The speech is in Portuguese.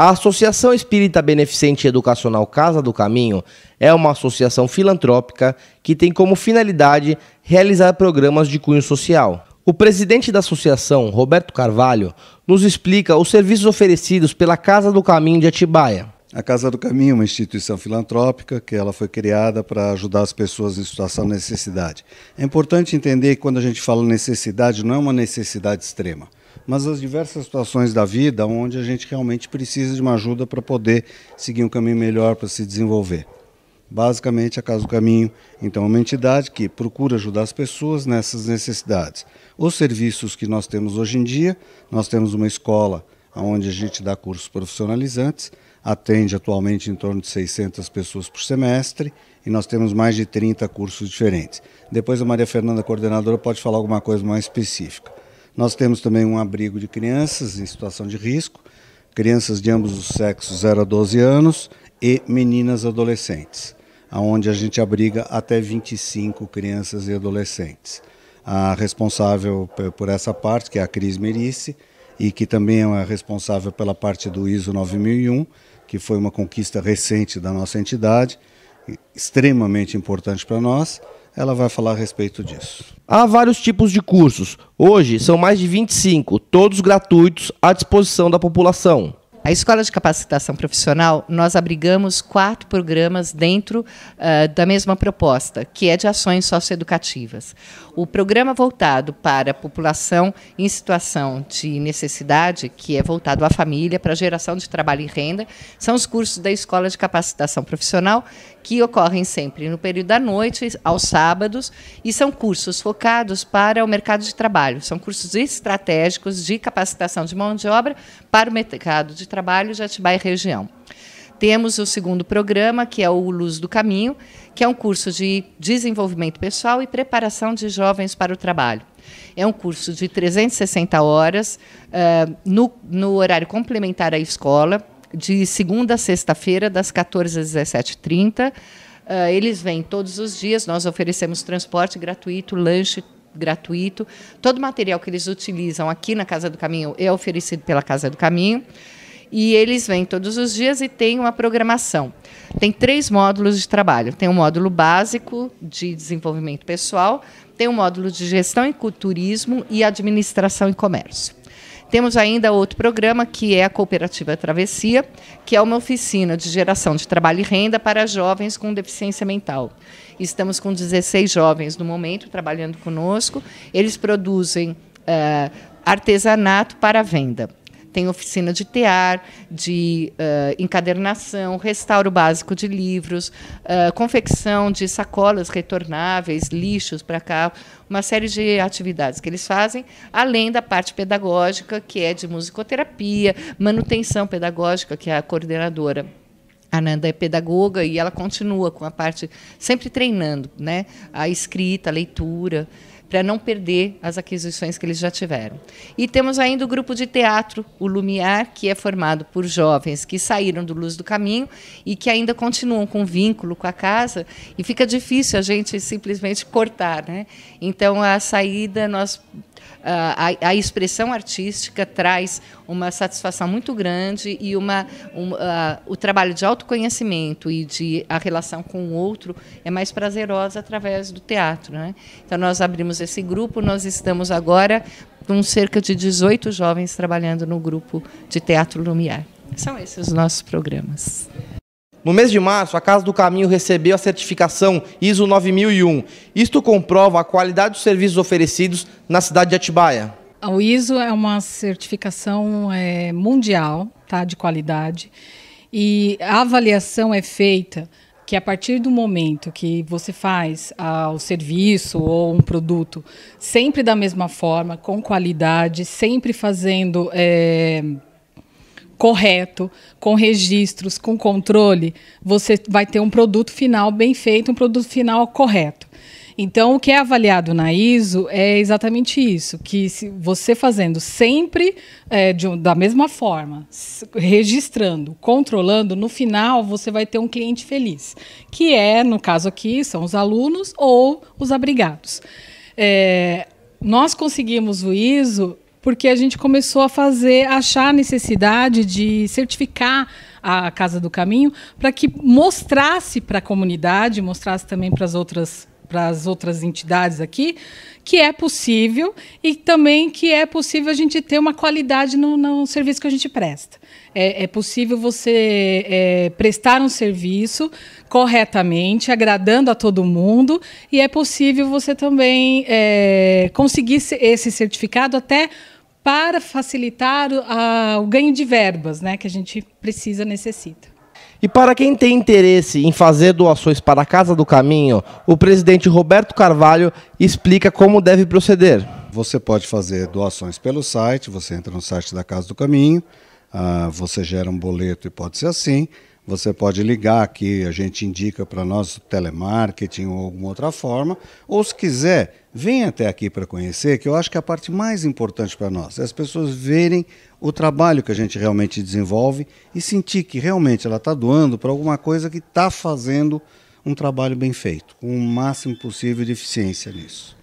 A Associação Espírita Beneficente Educacional Casa do Caminho é uma associação filantrópica que tem como finalidade realizar programas de cunho social. O presidente da associação, Roberto Carvalho, nos explica os serviços oferecidos pela Casa do Caminho de Atibaia. A Casa do Caminho é uma instituição filantrópica que ela foi criada para ajudar as pessoas em situação de necessidade. É importante entender que quando a gente fala necessidade, não é uma necessidade extrema mas as diversas situações da vida onde a gente realmente precisa de uma ajuda para poder seguir um caminho melhor para se desenvolver. Basicamente, a é Casa do Caminho, então, é uma entidade que procura ajudar as pessoas nessas necessidades. Os serviços que nós temos hoje em dia, nós temos uma escola onde a gente dá cursos profissionalizantes, atende atualmente em torno de 600 pessoas por semestre e nós temos mais de 30 cursos diferentes. Depois a Maria Fernanda, coordenadora, pode falar alguma coisa mais específica. Nós temos também um abrigo de crianças em situação de risco, crianças de ambos os sexos 0 a 12 anos e meninas adolescentes, aonde a gente abriga até 25 crianças e adolescentes. A responsável por essa parte, que é a Cris Merice, e que também é responsável pela parte do ISO 9001, que foi uma conquista recente da nossa entidade, extremamente importante para nós ela vai falar a respeito disso. Há vários tipos de cursos. Hoje são mais de 25, todos gratuitos à disposição da população. A Escola de Capacitação Profissional, nós abrigamos quatro programas dentro uh, da mesma proposta, que é de ações socioeducativas. O programa voltado para a população em situação de necessidade, que é voltado à família, para a geração de trabalho e renda, são os cursos da Escola de Capacitação Profissional, que ocorrem sempre no período da noite, aos sábados, e são cursos focados para o mercado de trabalho. São cursos estratégicos de capacitação de mão de obra para o mercado de Trabalho de Atibaia e região. Temos o segundo programa, que é o Luz do Caminho, que é um curso de desenvolvimento pessoal e preparação de jovens para o trabalho. É um curso de 360 horas, uh, no, no horário complementar à escola, de segunda a sexta-feira, das 14 às 17h30. Uh, eh, eles vêm todos os dias, nós oferecemos transporte gratuito, lanche gratuito. Todo o material que eles utilizam aqui na Casa do Caminho é oferecido pela Casa do Caminho e eles vêm todos os dias e têm uma programação. Tem três módulos de trabalho. Tem um módulo básico de desenvolvimento pessoal, tem um módulo de gestão e culturismo e administração e comércio. Temos ainda outro programa, que é a Cooperativa Travessia, que é uma oficina de geração de trabalho e renda para jovens com deficiência mental. Estamos com 16 jovens no momento trabalhando conosco. Eles produzem uh, artesanato para venda tem oficina de tear, de uh, encadernação, restauro básico de livros, uh, confecção de sacolas retornáveis, lixos para cá, uma série de atividades que eles fazem, além da parte pedagógica, que é de musicoterapia, manutenção pedagógica, que é a coordenadora. A Nanda é pedagoga e ela continua com a parte sempre treinando, né? A escrita, a leitura para não perder as aquisições que eles já tiveram. E temos ainda o grupo de teatro, o Lumiar, que é formado por jovens que saíram do Luz do Caminho e que ainda continuam com vínculo com a casa, e fica difícil a gente simplesmente cortar. Né? Então, a saída, nós ah, a, a expressão artística traz uma satisfação muito grande e uma, um, uh, o trabalho de autoconhecimento e de a relação com o outro é mais prazerosa através do teatro. Né? Então, nós abrimos esse grupo, nós estamos agora com cerca de 18 jovens trabalhando no grupo de Teatro Lumiar. São esses os nossos programas. No mês de março, a Casa do Caminho recebeu a certificação ISO 9001. Isto comprova a qualidade dos serviços oferecidos na cidade de Atibaia. O ISO é uma certificação é, mundial tá, de qualidade e a avaliação é feita que a partir do momento que você faz ah, o serviço ou um produto sempre da mesma forma, com qualidade, sempre fazendo. É, correto, com registros, com controle, você vai ter um produto final bem feito, um produto final correto. Então, o que é avaliado na ISO é exatamente isso: que se você fazendo sempre é, de, da mesma forma, registrando, controlando, no final você vai ter um cliente feliz, que é, no caso aqui, são os alunos ou os abrigados. É, nós conseguimos o ISO porque a gente começou a fazer, achar a necessidade de certificar a Casa do Caminho para que mostrasse para a comunidade, mostrasse também para as outras para as outras entidades aqui, que é possível e também que é possível a gente ter uma qualidade no, no serviço que a gente presta. É, é possível você é, prestar um serviço corretamente, agradando a todo mundo, e é possível você também é, conseguir esse certificado até para facilitar a, o ganho de verbas né, que a gente precisa, necessita. E para quem tem interesse em fazer doações para a Casa do Caminho, o presidente Roberto Carvalho explica como deve proceder. Você pode fazer doações pelo site, você entra no site da Casa do Caminho, ah, você gera um boleto e pode ser assim. Você pode ligar aqui, a gente indica para nós telemarketing ou alguma outra forma. Ou se quiser, venha até aqui para conhecer, que eu acho que é a parte mais importante para nós é as pessoas verem o trabalho que a gente realmente desenvolve e sentir que realmente ela está doando para alguma coisa que está fazendo um trabalho bem feito, com o máximo possível de eficiência nisso.